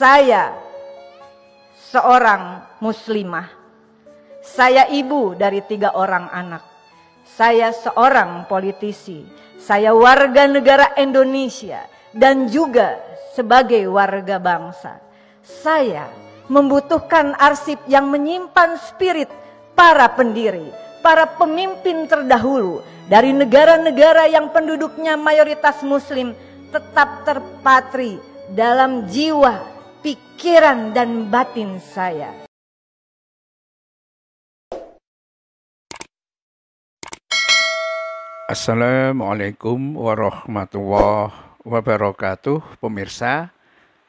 Saya seorang muslimah. Saya ibu dari tiga orang anak. Saya seorang politisi. Saya warga negara Indonesia dan juga sebagai warga bangsa. Saya membutuhkan arsip yang menyimpan spirit para pendiri, para pemimpin terdahulu dari negara-negara yang penduduknya mayoritas muslim tetap terpatri dalam jiwa pikiran dan batin saya. Assalamualaikum warahmatullahi wabarakatuh, pemirsa.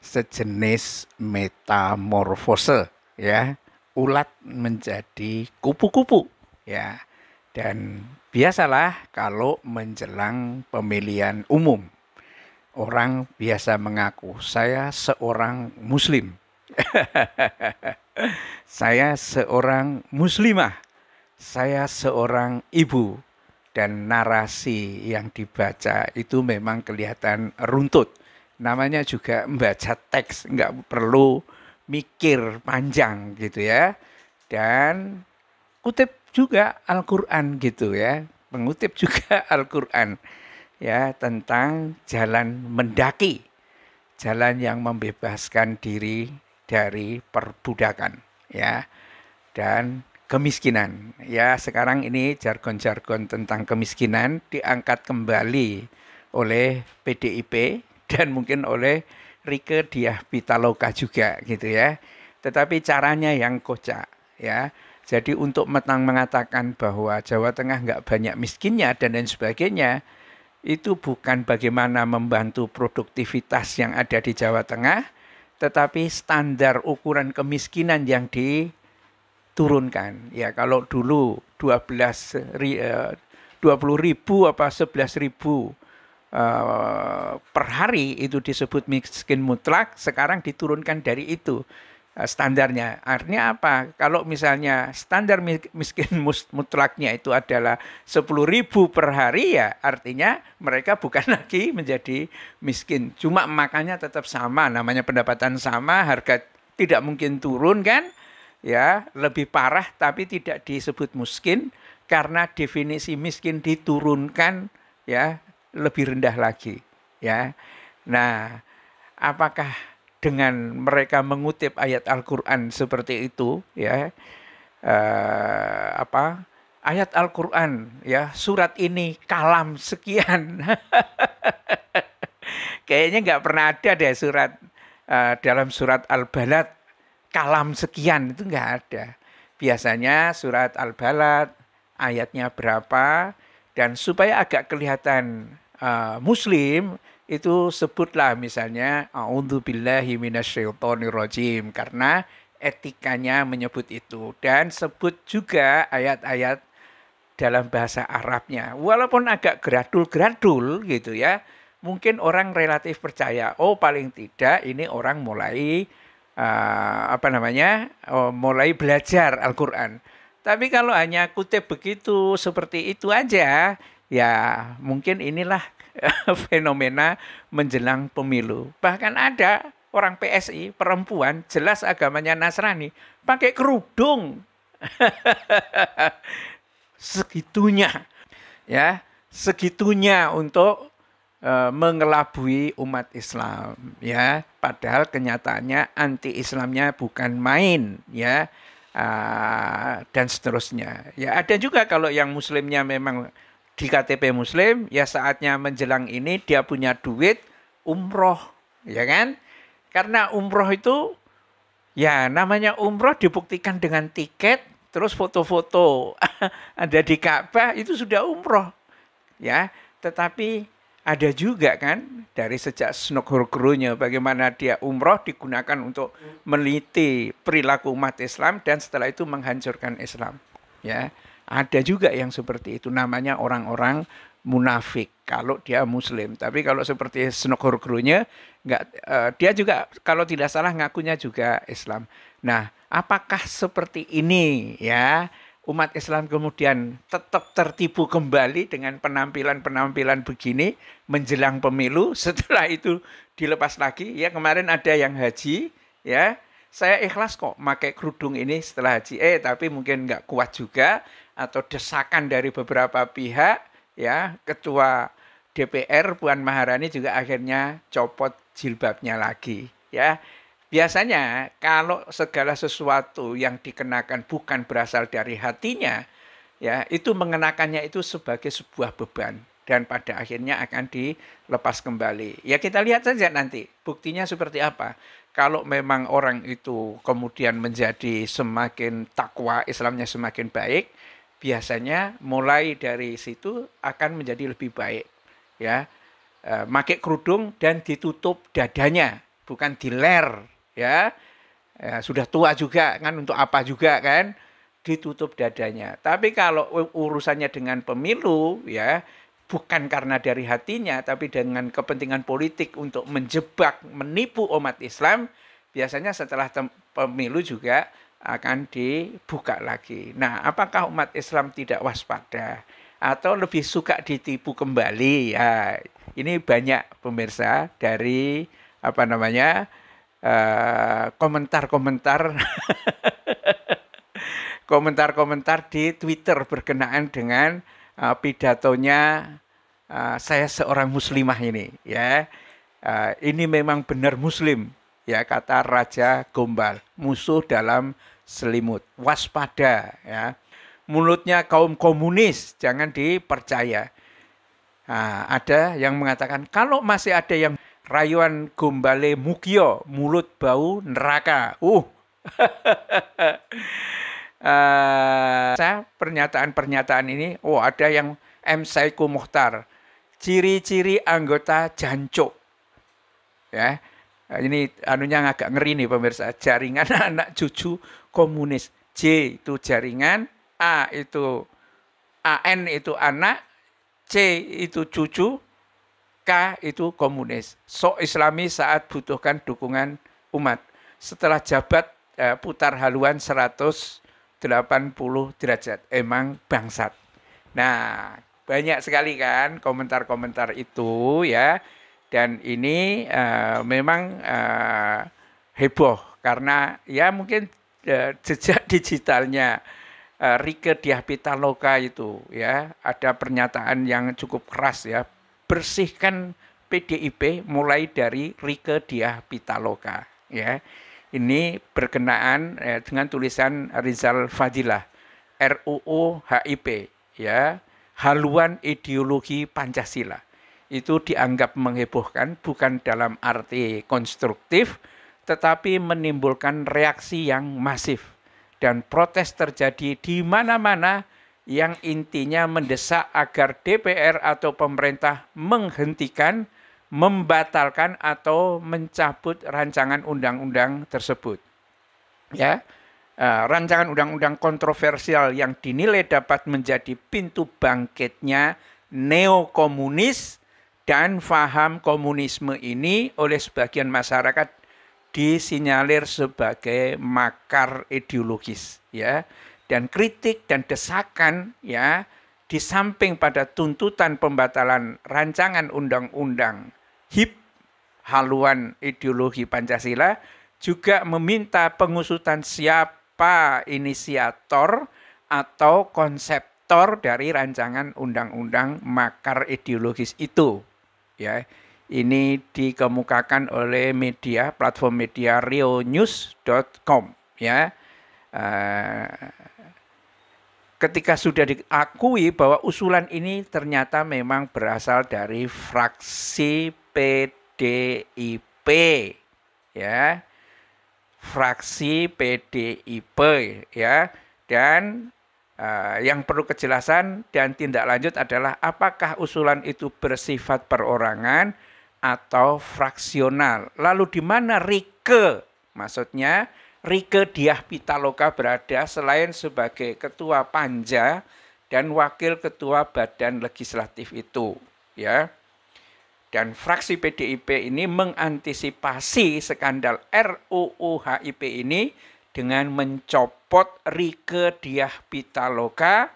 Sejenis metamorfose ya, ulat menjadi kupu-kupu ya. Dan biasalah kalau menjelang pemilihan umum orang biasa mengaku saya seorang muslim. saya seorang muslimah. Saya seorang ibu dan narasi yang dibaca itu memang kelihatan runtut. Namanya juga membaca teks, nggak perlu mikir panjang gitu ya. Dan kutip juga Al-Quran gitu ya, mengutip juga Al-Quran ya tentang jalan mendaki, jalan yang membebaskan diri dari perbudakan ya dan kemiskinan. Ya, sekarang ini jargon-jargon tentang kemiskinan diangkat kembali oleh PDIP dan mungkin oleh Rike Diah Pitaloka juga gitu ya. Tetapi caranya yang kocak ya. Jadi untuk menang mengatakan bahwa Jawa Tengah nggak banyak miskinnya dan lain sebagainya, itu bukan bagaimana membantu produktivitas yang ada di Jawa Tengah, tetapi standar ukuran kemiskinan yang diturunkan. Ya, kalau dulu 12 20 eh, ribu apa 11 ribu eh, per hari itu disebut miskin mutlak, sekarang diturunkan dari itu Eh, standarnya. Artinya apa? Kalau misalnya standar miskin mutlaknya itu adalah 10 ribu per hari ya artinya mereka bukan lagi menjadi miskin. Cuma makannya tetap sama, namanya pendapatan sama, harga tidak mungkin turun kan? Ya, lebih parah tapi tidak disebut miskin karena definisi miskin diturunkan ya lebih rendah lagi ya. Nah, apakah dengan mereka mengutip ayat Al-Qur'an seperti itu ya eh, apa ayat Al-Qur'an ya surat ini kalam sekian kayaknya nggak pernah ada deh surat eh, dalam surat Al-Balad kalam sekian itu nggak ada biasanya surat Al-Balad ayatnya berapa dan supaya agak kelihatan uh, muslim itu sebutlah misalnya auzubillahi minasyaitonirrajim karena etikanya menyebut itu dan sebut juga ayat-ayat dalam bahasa Arabnya. Walaupun agak gradul-gradul gitu ya, mungkin orang relatif percaya, oh paling tidak ini orang mulai uh, apa namanya? Oh, mulai belajar Al-Qur'an. Tapi kalau hanya kutip begitu seperti itu aja, ya mungkin inilah fenomena menjelang pemilu. Bahkan ada orang PSI perempuan jelas agamanya Nasrani pakai kerudung. segitunya ya, segitunya untuk e, mengelabui umat Islam ya. Padahal kenyataannya anti-Islamnya bukan main ya. dan seterusnya. Ya ada juga kalau yang muslimnya memang di KTP Muslim, ya saatnya menjelang ini dia punya duit umroh, ya kan? Karena umroh itu, ya namanya umroh dibuktikan dengan tiket, terus foto-foto ada di Ka'bah itu sudah umroh, ya. Tetapi ada juga kan dari sejak snokhurkrunya bagaimana dia umroh digunakan untuk meliti hmm. perilaku umat Islam dan setelah itu menghancurkan Islam, ya. Ada juga yang seperti itu namanya orang-orang munafik kalau dia muslim. Tapi kalau seperti krunya nggak uh, dia juga kalau tidak salah ngakunya juga Islam. Nah, apakah seperti ini ya? Umat Islam kemudian tetap tertipu kembali dengan penampilan-penampilan begini menjelang pemilu. Setelah itu dilepas lagi. Ya kemarin ada yang haji, ya saya ikhlas kok pakai kerudung ini setelah haji eh tapi mungkin nggak kuat juga atau desakan dari beberapa pihak ya ketua DPR Puan Maharani juga akhirnya copot jilbabnya lagi ya biasanya kalau segala sesuatu yang dikenakan bukan berasal dari hatinya ya itu mengenakannya itu sebagai sebuah beban dan pada akhirnya akan dilepas kembali. Ya kita lihat saja nanti buktinya seperti apa kalau memang orang itu kemudian menjadi semakin takwa, Islamnya semakin baik, biasanya mulai dari situ akan menjadi lebih baik. Ya, e, pakai kerudung dan ditutup dadanya, bukan diler. Ya, e, sudah tua juga kan untuk apa juga kan ditutup dadanya. Tapi kalau urusannya dengan pemilu, ya bukan karena dari hatinya, tapi dengan kepentingan politik untuk menjebak, menipu umat Islam, biasanya setelah pemilu juga akan dibuka lagi. Nah, apakah umat Islam tidak waspada atau lebih suka ditipu kembali? Ya, ini banyak pemirsa dari apa namanya eh, komentar-komentar. komentar-komentar di Twitter berkenaan dengan uh, pidatonya uh, saya seorang muslimah ini ya. Uh, ini memang benar muslim ya kata Raja Gombal, musuh dalam selimut. Waspada ya. Mulutnya kaum komunis jangan dipercaya. Nah, ada yang mengatakan kalau masih ada yang rayuan gombale mukio mulut bau neraka. Uh. eh, pernyataan-pernyataan ini, oh ada yang M. Saiku Muhtar, ciri-ciri anggota jancok. Ya, ini anunya agak ngeri nih pemirsa, jaringan anak cucu komunis. J itu jaringan, A itu AN itu anak, C itu cucu, K itu komunis. Sok islami saat butuhkan dukungan umat. Setelah jabat eh, putar haluan 100 180 derajat. Emang bangsat. Nah, banyak sekali kan komentar-komentar itu ya. Dan ini uh, memang uh, heboh karena ya mungkin uh, jejak digitalnya uh, Rike Diah Pitaloka itu ya ada pernyataan yang cukup keras ya bersihkan PDIP mulai dari Rike Diah Pitaloka ya ini berkenaan eh, dengan tulisan Rizal Fadilah RUU HIP ya haluan ideologi Pancasila itu dianggap menghebohkan bukan dalam arti konstruktif tetapi menimbulkan reaksi yang masif dan protes terjadi di mana-mana yang intinya mendesak agar DPR atau pemerintah menghentikan membatalkan atau mencabut rancangan undang-undang tersebut. Ya, eh, rancangan undang-undang kontroversial yang dinilai dapat menjadi pintu bangkitnya neokomunis dan faham komunisme ini oleh sebagian masyarakat disinyalir sebagai makar ideologis ya dan kritik dan desakan ya di samping pada tuntutan pembatalan rancangan undang-undang HIP haluan ideologi Pancasila juga meminta pengusutan siapa inisiator atau konseptor dari rancangan undang-undang makar ideologis itu ya ini dikemukakan oleh media platform media rionews.com ya eh, ketika sudah diakui bahwa usulan ini ternyata memang berasal dari fraksi PDIP ya fraksi PDIP ya dan Uh, yang perlu kejelasan dan tindak lanjut adalah apakah usulan itu bersifat perorangan atau fraksional. Lalu di mana Rike? Maksudnya Rike Diah Pitaloka berada selain sebagai ketua Panja dan wakil ketua Badan Legislatif itu, ya dan fraksi PDIP ini mengantisipasi skandal RUU HIP ini dengan mencopot Rike Diah Pitaloka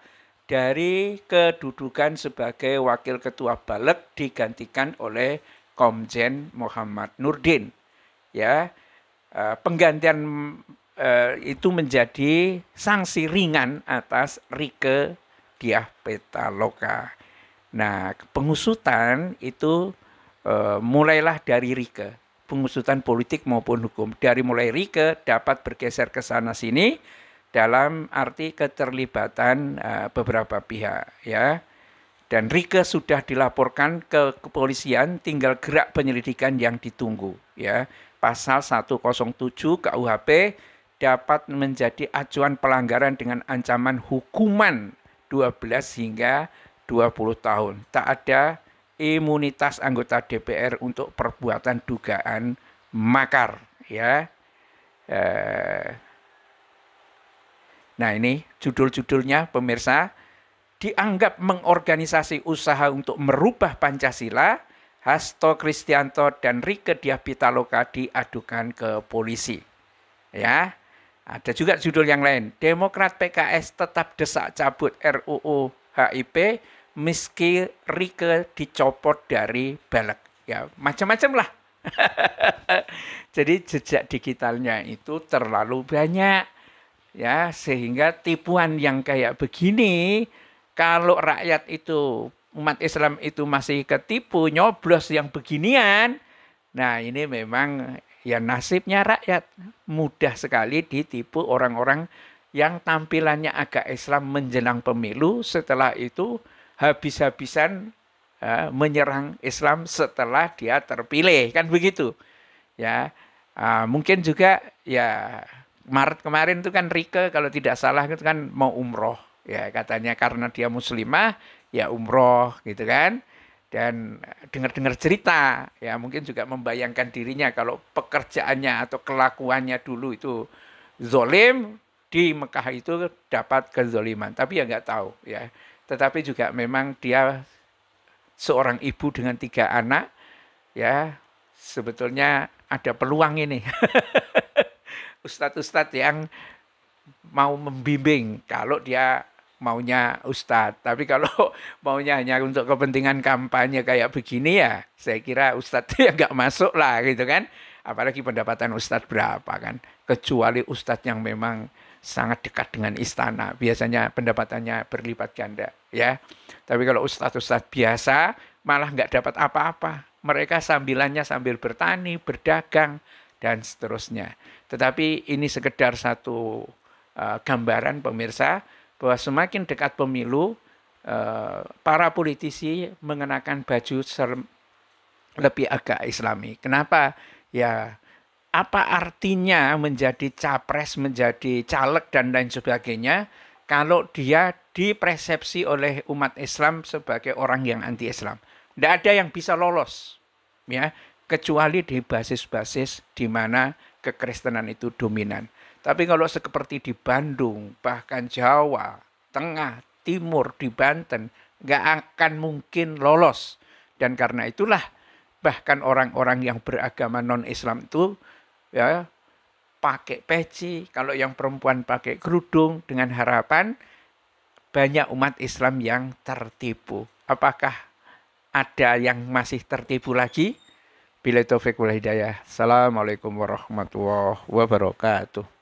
dari kedudukan sebagai wakil ketua Balek digantikan oleh Komjen Muhammad Nurdin. Ya, e, penggantian e, itu menjadi sanksi ringan atas Rike Diah Pitaloka. Nah, pengusutan itu Eh, mulailah dari Rike pengusutan politik maupun hukum dari mulai Rike dapat bergeser ke sana sini dalam arti keterlibatan uh, beberapa pihak ya dan Rike sudah dilaporkan ke kepolisian tinggal gerak penyelidikan yang ditunggu ya pasal 107 KUHP dapat menjadi acuan pelanggaran dengan ancaman hukuman 12 hingga 20 tahun tak ada imunitas anggota DPR untuk perbuatan dugaan makar ya. Eh, nah ini judul-judulnya pemirsa dianggap mengorganisasi usaha untuk merubah Pancasila, Hasto Kristianto dan Rike Diah Pitaloka diadukan ke polisi. Ya, ada juga judul yang lain. Demokrat PKS tetap desak cabut RUU HIP meski Rike dicopot dari Balek. Ya, macam-macam lah. Jadi jejak digitalnya itu terlalu banyak. Ya, sehingga tipuan yang kayak begini kalau rakyat itu umat Islam itu masih ketipu nyoblos yang beginian. Nah, ini memang ya nasibnya rakyat mudah sekali ditipu orang-orang yang tampilannya agak Islam menjelang pemilu setelah itu habis-habisan uh, menyerang Islam setelah dia terpilih kan begitu ya uh, mungkin juga ya Maret kemarin itu kan Rike kalau tidak salah itu kan mau umroh ya katanya karena dia muslimah ya umroh gitu kan dan dengar-dengar cerita ya mungkin juga membayangkan dirinya kalau pekerjaannya atau kelakuannya dulu itu zolim di Mekah itu dapat kezoliman tapi ya nggak tahu ya tetapi juga memang dia seorang ibu dengan tiga anak ya sebetulnya ada peluang ini ustadz-ustadz yang mau membimbing kalau dia maunya ustadz tapi kalau maunya hanya untuk kepentingan kampanye kayak begini ya saya kira ustadz ya nggak masuk lah gitu kan apalagi pendapatan ustadz berapa kan kecuali ustadz yang memang sangat dekat dengan istana biasanya pendapatannya berlipat ganda ya tapi kalau ustadz ustadz biasa malah nggak dapat apa-apa mereka sambilannya sambil bertani berdagang dan seterusnya tetapi ini sekedar satu uh, gambaran pemirsa bahwa semakin dekat pemilu uh, para politisi mengenakan baju ser lebih agak islami kenapa ya apa artinya menjadi capres, menjadi caleg dan lain sebagainya kalau dia dipersepsi oleh umat Islam sebagai orang yang anti-Islam. Tidak ada yang bisa lolos, ya kecuali di basis-basis di mana kekristenan itu dominan. Tapi kalau seperti di Bandung, bahkan Jawa, Tengah, Timur, di Banten, nggak akan mungkin lolos. Dan karena itulah bahkan orang-orang yang beragama non-Islam itu ya pakai peci, kalau yang perempuan pakai kerudung dengan harapan banyak umat Islam yang tertipu. Apakah ada yang masih tertipu lagi? Bila itu wal hidayah. Assalamualaikum warahmatullah wabarakatuh.